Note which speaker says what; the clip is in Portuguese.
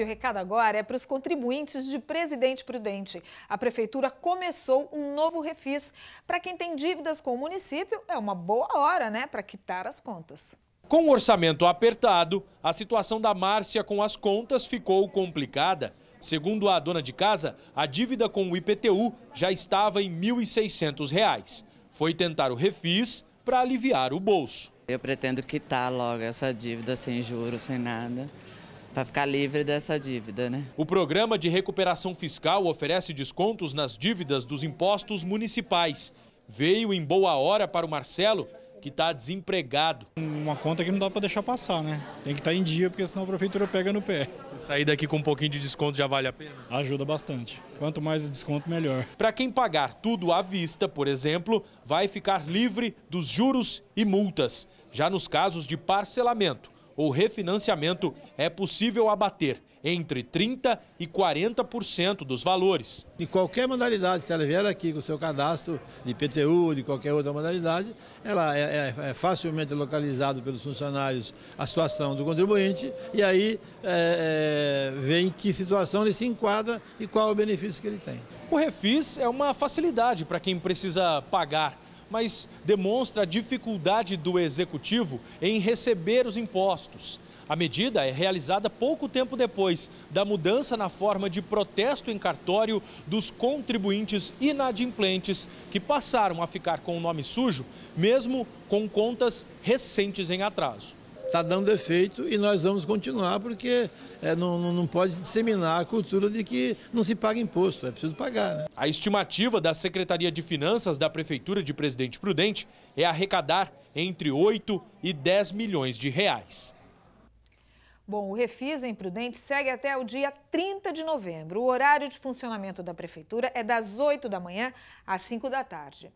Speaker 1: E o recado agora é para os contribuintes de Presidente Prudente. A prefeitura começou um novo refis. Para quem tem dívidas com o município, é uma boa hora, né, para quitar as contas.
Speaker 2: Com o orçamento apertado, a situação da Márcia com as contas ficou complicada. Segundo a dona de casa, a dívida com o IPTU já estava em R$ 1.600. Foi tentar o refis para aliviar o bolso.
Speaker 3: Eu pretendo quitar logo essa dívida sem juros, sem nada para ficar livre dessa dívida, né? O programa
Speaker 2: de recuperação fiscal oferece descontos nas dívidas dos impostos municipais. Veio em boa hora para o Marcelo, que está desempregado. Uma conta que não dá para deixar passar, né? Tem que estar tá em dia, porque senão a prefeitura pega no pé. Sair daqui com um pouquinho de desconto já vale a pena? Ajuda bastante. Quanto mais desconto, melhor. Para quem pagar tudo à vista, por exemplo, vai ficar livre dos juros e multas. Já nos casos de parcelamento, ou refinanciamento, é possível abater entre 30% e 40% dos valores.
Speaker 3: Em qualquer modalidade, se ela vier aqui com o seu cadastro de PTU, de qualquer outra modalidade, ela é, é, é facilmente localizado pelos funcionários a situação do contribuinte e aí é, é, vê em que situação ele se enquadra e qual o benefício que ele tem. O refis é uma
Speaker 2: facilidade para quem precisa pagar mas demonstra a dificuldade do executivo em receber os impostos. A medida é realizada pouco tempo depois da mudança na forma de protesto em cartório dos contribuintes inadimplentes que passaram a ficar com o nome sujo, mesmo com contas
Speaker 3: recentes em atraso está dando defeito e nós vamos continuar porque é, não, não pode disseminar a cultura de que não se paga imposto, é preciso pagar. Né?
Speaker 2: A estimativa da Secretaria de Finanças da Prefeitura de Presidente Prudente é arrecadar entre 8 e 10 milhões de reais.
Speaker 1: Bom, o Refis em Prudente segue até o dia 30 de novembro. O horário de funcionamento da Prefeitura é das 8 da manhã às 5 da tarde.